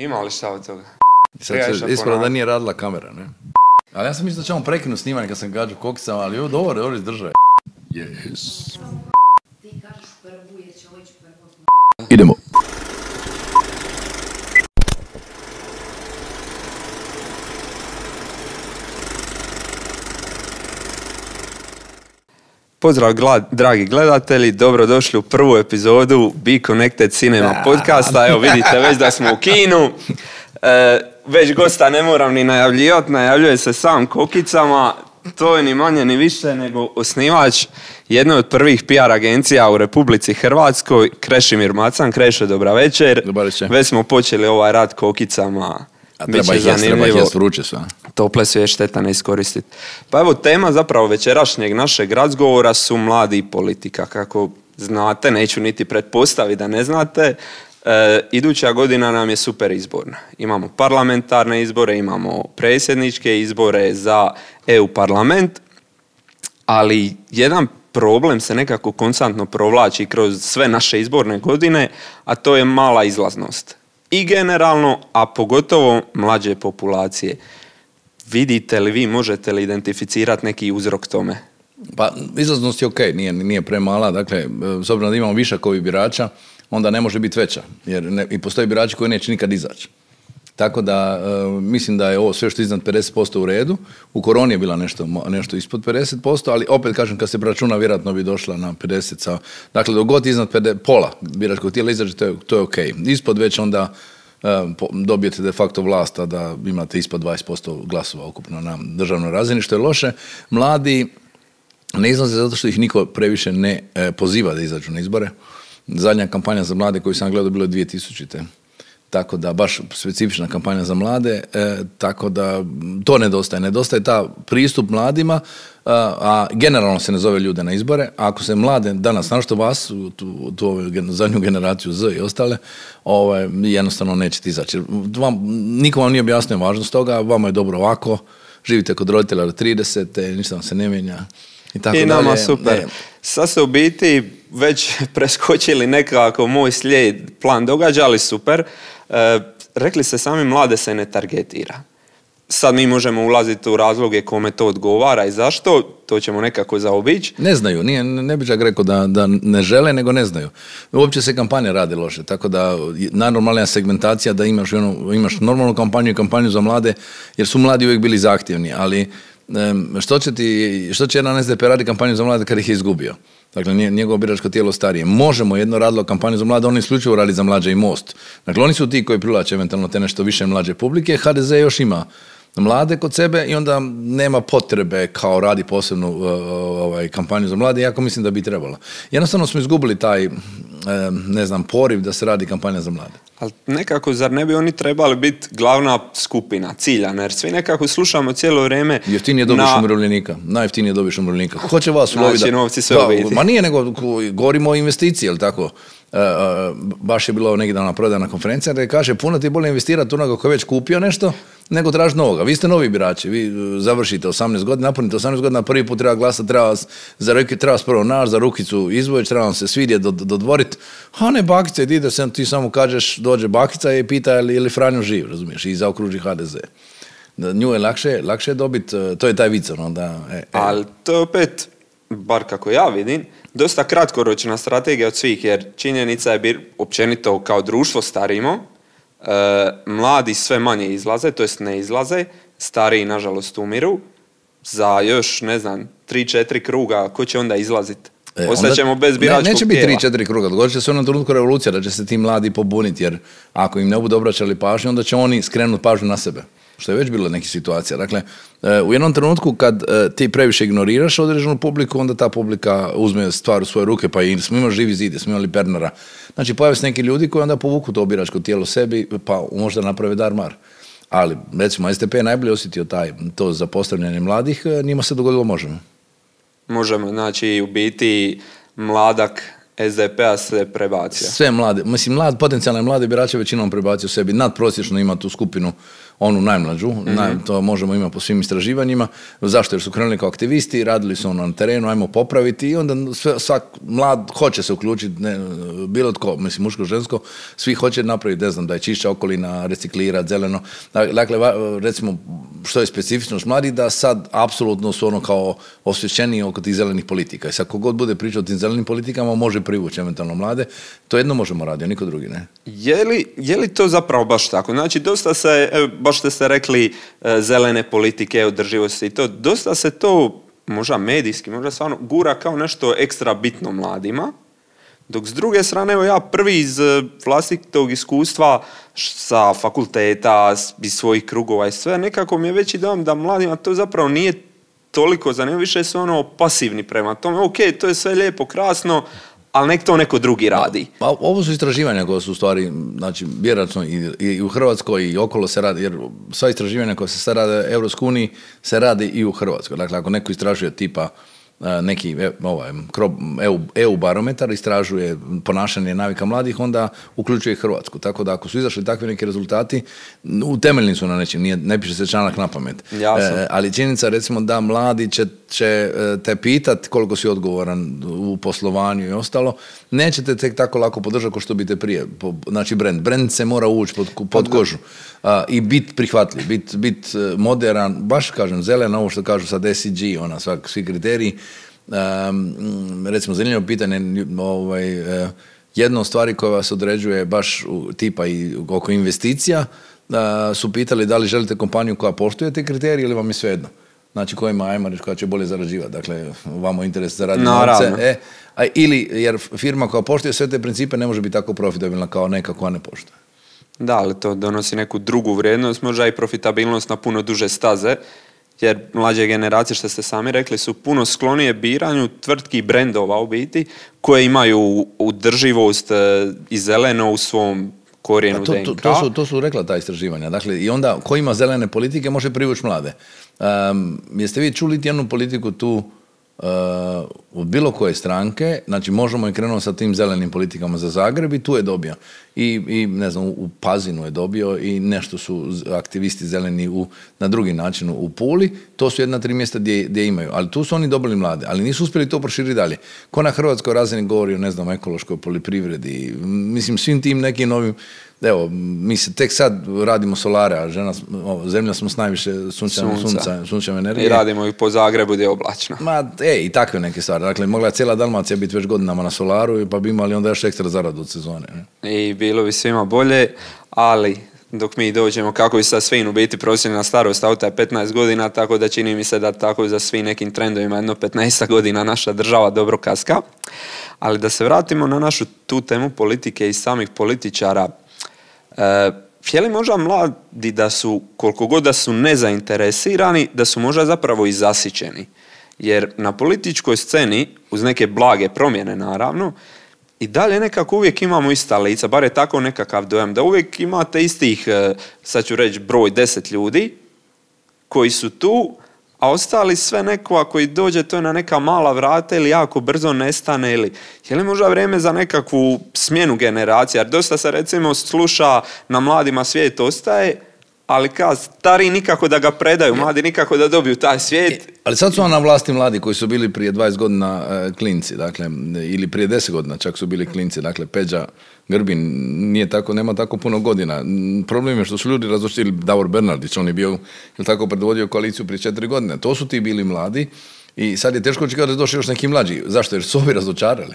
Ima li šta od toga? Sad da nije radila kamera, ne? Ali ja sam mislio da ćemo prekinu snimanje kad sam gađu koksa, ali ovo dobro, dobro izdržaje. Yes. Idemo. Pozdrav dragi gledatelji, dobrodošli u prvu epizodu Be Connected Cinema podcasta. Evo vidite već da smo u kinu. E, već gosta ne moram ni najavljivati, najavljuje se sam kokicama. To je ni manje ni više nego osnivač jedne od prvih PR agencija u Republici Hrvatskoj, Krešimir Macan. Kreše, dobra večer. Dobar večer. Već smo počeli ovaj rad kokicama. treba ih ja, tople su šteta ne iskoristiti. Pa evo tema zapravo večerašnjeg našeg razgovora su mladi i politika. Kako znate, neću niti pretpostaviti da ne znate, e, iduća godina nam je super izborna. Imamo parlamentarne izbore, imamo predsjedničke izbore za EU parlament, ali jedan problem se nekako konstantno provlači kroz sve naše izborne godine, a to je mala izlaznost. I generalno, a pogotovo mlađe populacije. Vidite li vi, možete li identificirati neki uzrok tome? Pa izlaznost je ok, nije, nije premala, dakle, e, s obzirom da imamo više ovih birača, onda ne može biti veća, jer ne, i postoje birači koji neće nikad izaći. Tako da e, mislim da je ovo sve što je iznad 50% u redu. U koroni je bila nešto, nešto ispod 50%, ali opet kažem kad se računa vjerojatno bi došla na 50. dakle, dok iznad pola biračkog tijela izađe, to je, to je ok. Ispod već onda Ehm, dobijete de facto vlast, a da imate ispod 20% glasova ukupno na državnoj razini, što je loše. Mladi ne izlaze zato što ih niko previše ne e, poziva da izađu na izbore. Zadnja kampanja za mlade koju sam gledao bilo je 2000 tako da baš specifična kampanja za mlade, e, tako da to nedostaje. Nedostaje ta pristup mladima, e, a, generalno se ne zove ljude na izbore, a ako se mlade danas, što vas, tu, tu, zadnju generaciju Z i ostale, ovaj, jednostavno nećete izaći. Vam, niko vam nije objasnio važnost toga, vama je dobro ovako, živite kod roditelja do 30, ništa vam se ne mijenja. I, tako I nama super. Ne. se u biti već preskočili nekako moj slijed plan događa, ali super. E, rekli ste sami, mlade se ne targetira. Sad mi možemo ulaziti u razloge kome to odgovara i zašto, to ćemo nekako zaobići. Ne znaju, nije, ne bi čak rekao da, da ne žele, nego ne znaju. Uopće se kampanje radi loše, tako da najnormalnija segmentacija da imaš, ono, imaš normalnu kampanju i kampanju za mlade, jer su mladi uvijek bili zahtjevni, ali što će, ti, što će jedan SDP raditi kampanju za mlade kad ih je izgubio? Dakle, njegovo biračko tijelo starije. Možemo jedno radilo kampanju za mlade, oni isključivo radi za mlađe i most. Dakle, oni su ti koji privlače eventualno te nešto više mlađe publike, HDZ još ima mlade kod sebe i onda nema potrebe kao radi posebnu e, ovaj, kampanju za mlade, jako mislim da bi trebala. Jednostavno smo izgubili taj, e, ne znam, poriv da se radi kampanja za mlade. Ali nekako, zar ne bi oni trebali biti glavna skupina, ciljana, jer svi nekako slušamo cijelo vrijeme... Jeftinije dobiš na... umirovljenika, najjeftinije dobiš umirovljenika. Ko će vas uloviti? Znači, novci sve Ma nije, nego govorimo o investiciji, jel tako? E, baš je bilo negdje dan na prodajna konferencija, da kaže puno ti bolje investirati onoga koji je već kupio nešto, nego traži novoga. Vi ste novi birači, vi e, završite 18 godina, napunite 18 godina, prvi put treba glasati, treba za ruke, treba vas prvo naš, za rukicu izvojić, treba vam se svidjeti, dodvoriti. A ne bakice, idi se ti samo kažeš, dođe bakica i pita je li, Franjo živ, razumiješ, i zaokruži HDZ nju je lakše, lakše dobiti, e, to je taj vic, onda... E, Ali to je opet, bar kako ja vidim, dosta kratkoročna strategija od svih, jer činjenica je, bir, općenito kao društvo starimo, E, mladi sve manje izlaze, to jest ne izlaze, stariji nažalost umiru, za još ne znam 3-4 kruga, ko će onda izlaziti? E, bez biračkog ne, Neće biti tri, četiri kruga, dogodit će se u trenutku revolucija da će se ti mladi pobuniti, jer ako im ne budu obraćali pažnju, onda će oni skrenuti pažnju na sebe što je već bilo nekih situacija. Dakle, e, u jednom trenutku kad e, ti previše ignoriraš određenu publiku, onda ta publika uzme stvar u svoje ruke, pa i smo imali živi zid, smo imali Bernara. Znači, pojave se neki ljudi koji onda povuku to biračko tijelo sebi, pa možda naprave darmar. Ali, recimo, STP je najbolje osjetio taj, to zapostavljanje mladih, e, njima se dogodilo možemo. Možemo, znači, u biti mladak SDP-a se prebacio. Sve mlade, mislim, potencijalne mlade birače većinom prebacio sebi. Nadprosječno ima tu skupinu onu najmlađu, mm to možemo imati po svim istraživanjima. Zašto? Jer su krenuli kao aktivisti, radili su ono na terenu, ajmo popraviti i onda sve, svak mlad hoće se uključiti, bilo tko, mislim muško, žensko, svi hoće napraviti, ne znam, da je čišća okolina, reciklirati, zeleno. Dakle, recimo, što je specifičnost mladi, da sad apsolutno su ono kao osvješćeni oko tih zelenih politika. I sad kogod bude pričao o tim zelenim politikama, može privući eventualno mlade. To jedno možemo raditi, niko drugi ne. Je li, to zapravo baš tako? Znači, dosta se, baš ste se rekli e, zelene politike, održivosti i to. Dosta se to, možda medijski, možda stvarno, gura kao nešto ekstra bitno mladima. Dok s druge strane, evo ja prvi iz e, vlastitog iskustva sa fakulteta, iz svojih krugova i sve, nekako mi je veći dom da mladima to zapravo nije toliko zanimljivo, više su ono pasivni prema tome. Ok, to je sve lijepo, krasno, ali nek to neko drugi radi. Pa, ovo su istraživanja koja su u stvari, znači, vjerojatno i, u Hrvatskoj i okolo se radi, jer sva istraživanja koja se sad rade u Europskoj uniji se radi i u Hrvatskoj. Dakle, ako neko istražuje tipa e, neki e, ovaj, EU, EU barometar istražuje ponašanje navika mladih, onda uključuje Hrvatsku. Tako da ako su izašli takvi neki rezultati, temeljni su na nečem, ne piše se članak na pamet. E, ali činjenica recimo da mladi će će e, te pitati koliko si odgovoran u poslovanju i ostalo, nećete tek tako lako podržati kao što bite prije. Znači brand. Brand se mora ući pod, pod pa kožu i bit prihvatljiv, bit, bit e, moderan, baš kažem zelen, ovo što kažu sad SCG, ona, svak, svi kriteriji. recimo, zanimljivo pitanje, ovaj, e, jedna od stvari koja vas određuje baš u, tipa i oko investicija, su pitali da li želite kompaniju koja poštuje te kriterije ili vam je svejedno znači kojima ajmo reći koja će bolje zarađivati. Dakle, vamo interes za novce. E, ili, jer firma koja poštuje sve te principe ne može biti tako profitabilna kao neka koja ne poštuje. Da, ali to donosi neku drugu vrijednost, možda i profitabilnost na puno duže staze, jer mlađe generacije, što ste sami rekli, su puno sklonije biranju tvrtki i brendova u biti, koje imaju udrživost e, i zeleno u svom pa to, to, su, to su rekla ta istraživanja. Dakle, i onda ko ima zelene politike može privući mlade. Um, jeste vi čuli jednu politiku tu uh, od bilo koje stranke, znači možemo i krenuti sa tim zelenim politikama za Zagreb i tu je dobio i, i ne znam, u Pazinu je dobio i nešto su aktivisti zeleni u, na drugi način u Puli. To su jedna tri mjesta gdje, gdje imaju, ali tu su oni dobili mlade, ali nisu uspjeli to proširiti dalje. Ko na hrvatskoj razini govori o, ne znam, ekološkoj poljoprivredi, mislim, svim tim nekim novim Evo, mi se tek sad radimo solare, a žena, zemlja smo s najviše sunčanom, sunca, energije. I radimo i po Zagrebu gdje je oblačno. Ma, e, i takve neke stvari. Dakle, mogla je cijela Dalmacija biti već godinama na solaru, pa bi imali onda još ekstra zaradu od sezone. Ne? I bilo bi svima bolje, ali dok mi dođemo kako i sa svim u biti prosječna starost auta je 15 godina tako da čini mi se da tako za svim nekim trendovima jedno 15 godina naša država dobro kaska ali da se vratimo na našu tu temu politike i samih političara e, je li možda mladi da su koliko god da su nezainteresirani da su možda zapravo i zasićeni jer na političkoj sceni uz neke blage promjene naravno i dalje nekako uvijek imamo ista lica, bar je tako nekakav dojam, da uvijek imate istih, e, sad ću reći broj deset ljudi koji su tu, a ostali sve neko koji dođe to je na neka mala vrata ili jako brzo nestane ili je li možda vrijeme za nekakvu smjenu generacija jer dosta se recimo sluša na mladima svijet ostaje ali kao stari nikako da ga predaju, mladi nikako da dobiju taj svijet. E, ali sad su na vlasti mladi koji su bili prije 20 godina e, klinci, dakle, ili prije 10 godina čak su bili klinci, dakle, Peđa Grbin nije tako, nema tako puno godina. Problem je što su ljudi razoštili Davor Bernardić, on je bio, ili tako, predvodio koaliciju prije 4 godine. To su ti bili mladi i sad je teško očekivati da došli još neki mlađi. Zašto? Jer su ovi razočarali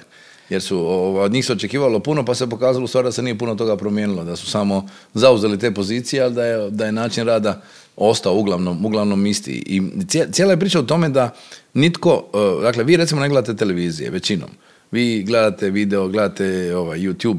jer su, od njih se očekivalo puno pa se pokazalo stvar da se nije puno toga promijenilo, da su samo zauzeli te pozicije, ali da je, da je način rada ostao uglavnom, uglavnom isti. I cijela je priča o tome da nitko, e, dakle vi recimo ne gledate televizije većinom, vi gledate video, gledate ovaj, YouTube,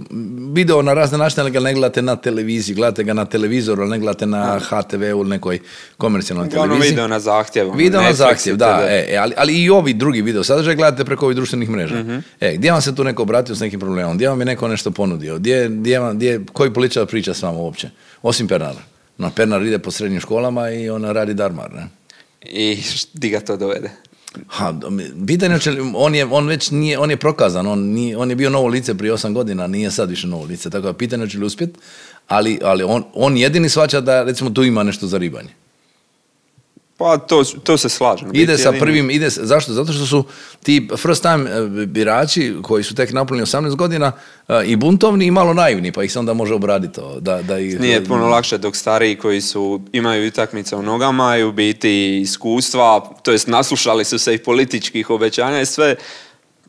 video na razne načine, ali ne gledate na televiziji, gledate ga na televizoru, ali ne gledate na HTV-u ili nekoj komercijalnoj televiziji. televiziji. video na zahtjev. Ono, video na zahtjev, da, e, e, ali, ali, i ovi drugi video sadržaj gledate preko ovih društvenih mreža. Mhm. E, gdje vam se tu neko obratio s nekim problemom, gdje vam je neko nešto ponudio, gdje, gdje, vam, gdje koji političar priča s vama uopće, osim Pernara. No, Pernar ide po srednjim školama i ona radi darmar, ne? I di ga to dovede? Ha, pitanje on je, on već nije, on je prokazan, on, on je bio novo lice prije osam godina, nije sad više novo lice, tako da pitanje će li uspjet, ali, ali on, on jedini svača da recimo tu ima nešto za ribanje. Pa to, to se slažem. Ide sa prvim, ide, zašto? Zato što su ti first time e, birači koji su tek napunili 18 godina e, i buntovni i malo naivni, pa ih se onda može obraditi to. Da, da ih, Nije puno lakše dok stariji koji su, imaju utakmice u nogama i u biti iskustva, to jest naslušali su se i političkih obećanja i sve,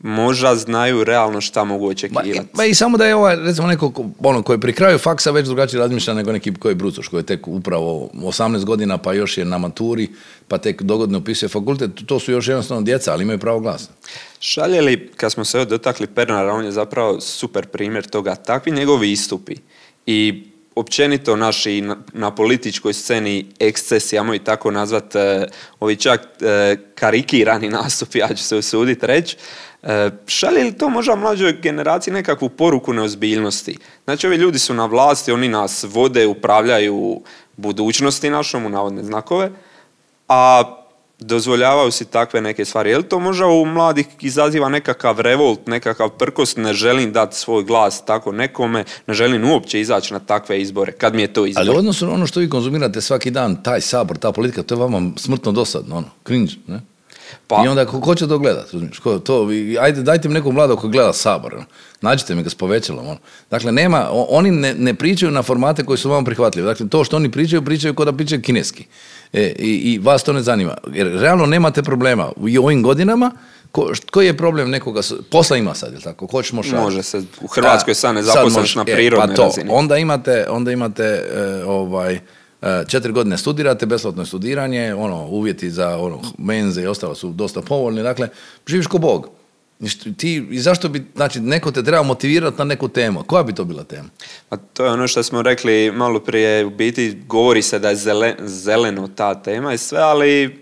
možda znaju realno šta mogu očekivati. Ma, i, samo da je ovaj, recimo neko ono, koji je pri kraju faksa već drugačije razmišlja nego neki koji je brucoš, koji je tek upravo 18 godina pa još je na maturi, pa tek dogodno upisuje fakultet, to su još jednostavno djeca, ali imaju pravo glasa. Šalje li, kad smo se dotakli Pernara, on je zapravo super primjer toga, takvi njegovi istupi i općenito naši na, na političkoj sceni ekscesi, ja i tako nazvat, eh, ovi čak eh, karikirani nastupi, ja ću se usuditi reći, E, šalje li to možda mlađoj generaciji nekakvu poruku neozbiljnosti? Znači, ovi ljudi su na vlasti, oni nas vode, upravljaju budućnosti našom, u navodne znakove, a dozvoljavaju si takve neke stvari. Je li to možda u mladih izaziva nekakav revolt, nekakav prkost, ne želim dati svoj glas tako nekome, ne želim uopće izaći na takve izbore, kad mi je to izbor. Ali odnosno ono što vi konzumirate svaki dan, taj sabor, ta politika, to je vama smrtno dosadno, ono, cringe, ne? Pa. I onda, ko, će to gledat? ajde, dajte mi nekog mladog koji gleda sabor. Ono. Nađite mi ga s povećalom. Ono. Dakle, nema, oni ne, ne, pričaju na formate koji su vam prihvatljivi. Dakle, to što oni pričaju, pričaju kao da pričaju kineski. E, i, i, vas to ne zanima. Jer realno nemate problema u ovim godinama koji je problem nekoga, posla ima sad, jel tako? Ko Može se, u Hrvatskoj sad ne na e, pa to, Onda imate, onda imate e, ovaj, E, četiri godine studirate, besplatno je studiranje, ono, uvjeti za ono, menze i ostalo su dosta povoljni, dakle, živiš ko Bog. Ti, I zašto bi, znači, neko te treba motivirati na neku temu. Koja bi to bila tema? Pa to je ono što smo rekli malo prije, u biti govori se da je zeleno ta tema i sve, ali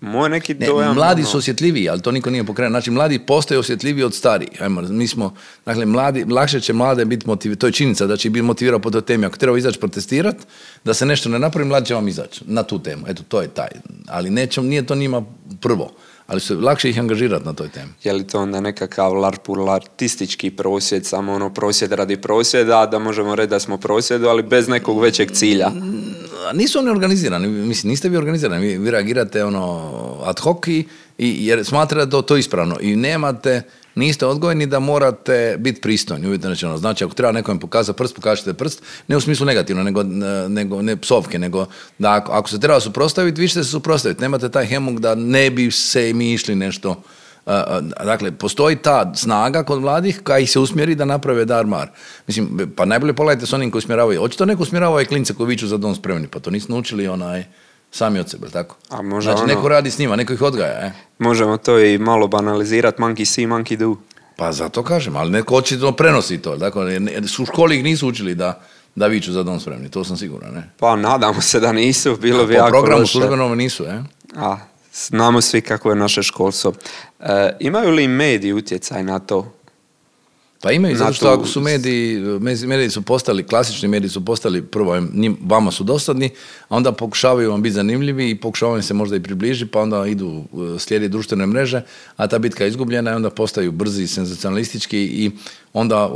moj neki dojam... mladi ono- su osjetljiviji, ali to niko nije pokrenuo. Znači, mladi postaju osjetljiviji od starijih. Ajmo, mi smo, dakle, mladi, lakše će mlade biti motivirani, to je činjenica da će biti motivirao po toj temi. Ako treba izaći protestirati, da se nešto ne napravi, mladi će vam izaći na tu temu. Eto, to je taj. Ali nećem, nije to njima prvo ali se lakše ih angažirati na toj temi. Je li to onda nekakav larpulartistički prosvjed, samo ono prosvjed radi prosvjeda, da možemo reći da smo prosvjedu, ali bez nekog većeg cilja? Nisu oni organizirani, mislim, niste vi organizirani, vi, vi reagirate ono ad hoc i i, jer smatra da to, to ispravno. I nemate, niste odgojni da morate biti pristojni, uvjetno rečeno. Znači, ako treba nekom pokazati prst, pokažite prst, ne u smislu negativno, nego, nego ne psovke, nego da ako, se treba suprostaviti, vi ćete se suprostaviti. Nemate taj hemog da ne bi se mi išli nešto dakle, postoji ta snaga kod mladih koja ih se usmjeri da naprave dar mar. Mislim, pa najbolje pogledajte s onim koji usmjeravaju. Očito neko usmjeravaju i klince koji viću za dom spremni, pa to nisu naučili onaj sami od sebe, tako? A znači, ono- neko radi s njima, neko ih odgaja, e? Možemo to i malo banalizirati, monkey see, monkey do. Pa zato kažem, ali neko očito prenosi to, tako? U školi ih nisu učili da, da viču za dom spremni, to sam siguran, ne? Pa nadamo se da nisu, bilo bi jako Po programu službenom nisu, e? A, znamo svi kako je naše školstvo. E, imaju li mediji utjecaj na to? Pa imaju, zato što ako su mediji, mediji su postali, klasični mediji su postali, prvo njim, vama su dosadni, a onda pokušavaju vam biti zanimljivi i pokušavaju se možda i približiti, pa onda idu e, slijedi društvene mreže, a ta bitka je izgubljena i onda postaju brzi, senzacionalistički i onda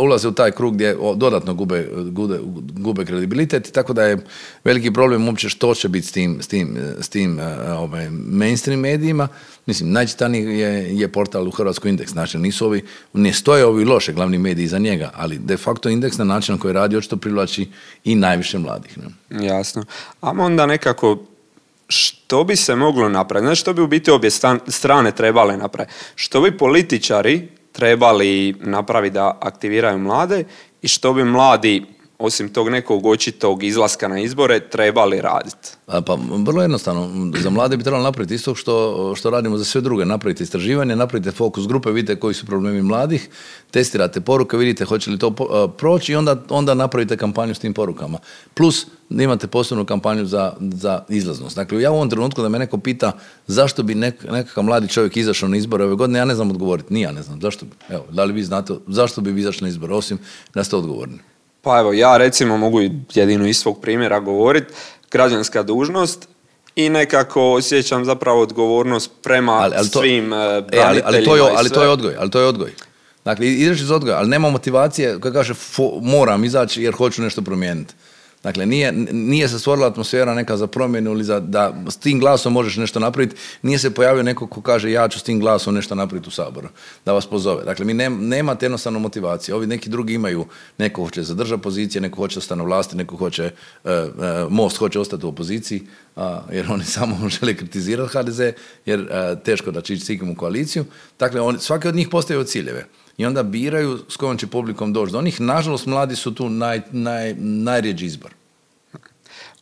ulaze u taj krug gdje dodatno gube, gube, gube kredibilitet, tako da je veliki problem uopće što će biti s tim, s tim, s tim e, ovaj, mainstream medijima. Mislim, najčitaniji je, je portal u Hrvatskoj indeks, znači nisu ovi, ne stoje ovi loše glavni mediji za njega, ali de facto indeks na način na koji radi očito privlači i najviše mladih. Ne? Jasno. A onda nekako što bi se moglo napraviti? Znači, što bi u biti obje strane trebale napraviti? Što bi političari trebali napraviti da aktiviraju mlade i što bi mladi osim tog nekog očitog izlaska na izbore, trebali raditi? Pa vrlo jednostavno, za mlade bi trebalo napraviti isto što, što radimo za sve druge. Napravite istraživanje, napravite fokus grupe, vidite koji su problemi mladih, testirate poruke, vidite hoće li to proći i onda, onda napravite kampanju s tim porukama. Plus imate posebnu kampanju za, za izlaznost. Dakle, ja u ovom trenutku da me neko pita zašto bi nek, nekakav mladi čovjek izašao na izbore ove godine, ja ne znam odgovoriti, ni ja ne znam. Zašto? Evo, da li vi znate zašto bi izašli na izbore, osim da ste odgovorni? Pa evo, ja recimo mogu jedino iz svog primjera govorit, građanska dužnost i nekako osjećam zapravo odgovornost prema ali, to, svim e, e, ali, ali, to je, ali to je odgoj, ali to je odgoj. Dakle, ideš iz odgoja, ali nema motivacije koja kaže moram izaći jer hoću nešto promijeniti. Dakle, nije, nije se stvorila atmosfera neka za promjenu ili za, da s tim glasom možeš nešto napraviti. Nije se pojavio neko ko kaže ja ću s tim glasom nešto napraviti u Saboru, da vas pozove. Dakle, mi ne, nemate jednostavno motivacije. Ovi neki drugi imaju, neko hoće zadržati pozicije, neko hoće ostati na vlasti, neko hoće, e, e, most hoće ostati u opoziciji, jer oni samo žele kritizirati HDZ, jer e, teško da će ići u koaliciju. Dakle, on, svaki od njih postavio ciljeve i onda biraju s kojom će publikom doći do onih. Nažalost, mladi su tu naj, naj, najrijeđi izbor.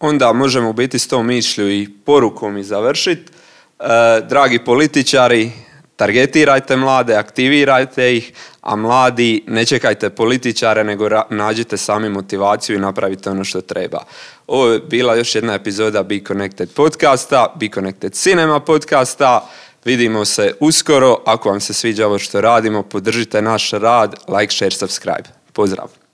Onda možemo biti s tom mišlju i porukom i završiti. E, dragi političari, targetirajte mlade, aktivirajte ih, a mladi ne čekajte političare, nego nađite sami motivaciju i napravite ono što treba. Ovo je bila još jedna epizoda Be Connected podcasta, Be Connected Cinema podcasta. Vidimo se uskoro. Ako vam se sviđa ovo što radimo, podržite naš rad, like, share, subscribe. Pozdrav!